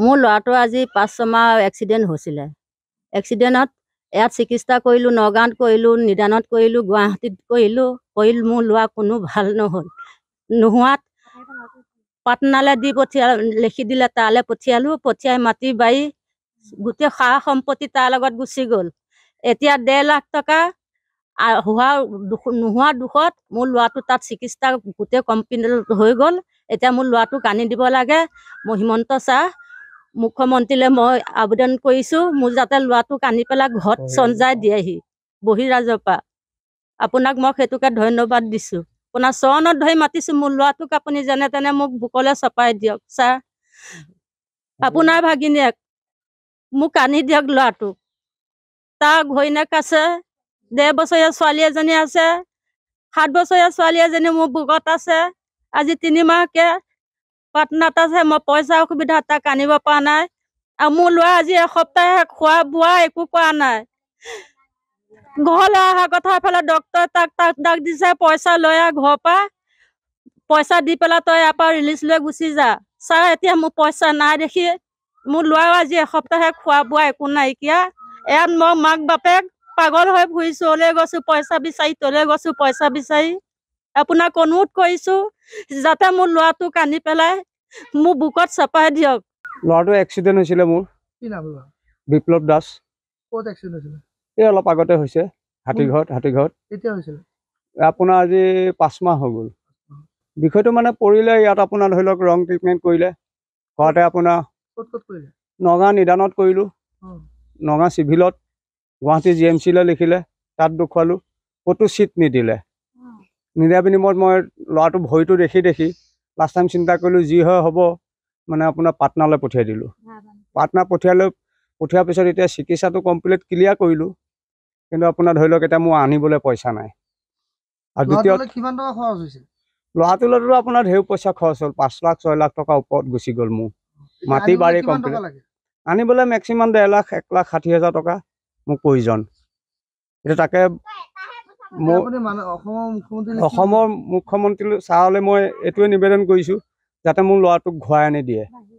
মোৰ ল'ৰাটো আজি পাঁচ ছমাহ এক্সিডেণ্ট হৈছিলে এক্সিডেণ্টত ইয়াত চিকিৎসা কৰিলোঁ নগাঁৱত কৰিলোঁ নিদানত কৰিলোঁ গুৱাহাটীত কৰিলোঁ কৰিল মোৰ ল'ৰা কোনো ভাল নহ'ল নোহোৱাত পাটনালৈ দি পঠিয়াল লিখি দিলে তালৈ পঠিয়ালোঁ পঠিয়াই মাটি বাৰী গোটেই সা সম্পত্তি তাৰ লগত গুচি গ'ল এতিয়া ডেৰ লাখ টকা হোৱা দুখ নোহোৱা দুখত মোৰ ল'ৰাটো তাত চিকিৎসা গোটেই কম্পিউটাৰ হৈ গ'ল এতিয়া মোৰ ল'ৰাটোক আনি দিব লাগে মই হিমন্ত ছাৰ মুখ্যমন্ত্ৰীলৈ মই আবেদন কৰিছো মোৰ যাতে ল'ৰাটোক আনি পেলাই ঘৰত চঞ্জাই দিয়েহি বহিৰাজৰ পৰা আপোনাক মই সেইটোকে ধন্যবাদ দিছো আপোনাৰ চৰণত ধৰি মাতিছো মোৰ ল'ৰাটোক আপুনি যেনে তেনে মোক বুকলে চপাই দিয়ক ছাৰ আপোনাৰ ভাগিনীয়েক মোক আনি দিয়ক ল'ৰাটোক তাৰ ঘৈণীয়েক আছে বছৰীয়া ছোৱালী এজনী আছে সাত বছৰীয়া ছোৱালী এজনী মোৰ বুকত আছে আজি তিনিমাহকৈ পাটনাত আছে মই পইচা অসুবিধা তাক আনিব পৰা নাই আৰু মোৰ ল'ৰা আজি এসপ্তাহে খোৱা বোৱা একো কৰা নাই ঘৰলৈ অহা কথা ফালে ডক্তৰে তাক তাক ডাক দিছে পইচা লৈ আহ ঘৰৰ পৰা পইচা দি পেলাই তই ইয়াৰ পৰা ৰিলিজ লৈ গুচি যা ছাৰ এতিয়া মোৰ পইচা নাই দেখি মোৰ ল'ৰাও আজি এসপ্তাহে খোৱা বোৱা একো নাইকিয়া ইয়াত মই মাক বাপেক পাগল হৈ ফুৰিছোঁ অলৈ গৈছোঁ পইচা বিচাৰি তলৈ গৈছোঁ পইচা বিচাৰি আপোনাক অনুৰোধ কৰিছো যাতে মোৰ ল'ৰাটো কান্দি পেলাই মোৰ বুকত চাপাই দিয়ক ল'ৰাটো এক্সিডেণ্ট হৈছিলে মোৰ কি নাম বিপ্লৱ দাস ক'ত এক্সিডেণ্ট হৈছিলে এই অলপ আগতে হৈছে হাতীঘৰত হাতীঘৰত কেতিয়া হৈছিলে আপোনাৰ আজি পাঁচ মাহ হৈ গ'ল বিষয়টো মানে পৰিলে ইয়াত আপোনাৰ ধৰি লওক ৰং ট্ৰিটমেণ্ট কৰিলে ঘৰতে আপোনাৰ নগা নিদানত কৰিলো নগা চিভিলত গুৱাহাটী জি এম চিলৈ লিখিলে তাত দেখুৱালোঁ ক'তো চিট নিদিলে নিদিয়া বিনিময়ত মই ল'ৰাটো ভৰিটো দেখি দেখি লাষ্ট টাইম চিন্তা কৰিলোঁ যি হয় হ'ব মানে আপোনাৰ পাটনালৈ পঠিয়াই দিলোঁ পাটনা পঠিয়ালৈ পঠিওৱাৰ পিছত এতিয়া চিকিৎসাটো কমপ্লিট ক্লিয়াৰ কৰিলোঁ কিন্তু আপোনাৰ ধৰি লওক এতিয়া মোৰ আনিবলৈ পইচা নাই আৰু দ্বিতীয় কিমান টকা খৰচ হৈছে ল'ৰাটো লৈতো আপোনাৰ ঢেৰ পইচা খৰচ হ'ল পাঁচ লাখ ছয় লাখ টকাৰ ওপৰত গুচি গ'ল মোৰ মাটি বাৰী কমপ্লিট আনিবলৈ মেক্সিমাম ডেৰ লাখ এক লাখ ষাঠি হাজাৰ টকা মোক প্ৰয়োজন এতিয়া তাকে অসমৰ মুখ্যমন্ত্ৰী ছাৰলৈ মই এইটোৱে নিবেদন কৰিছোঁ যাতে মোৰ ল'ৰাটোক ঘূৰাই আনি দিয়ে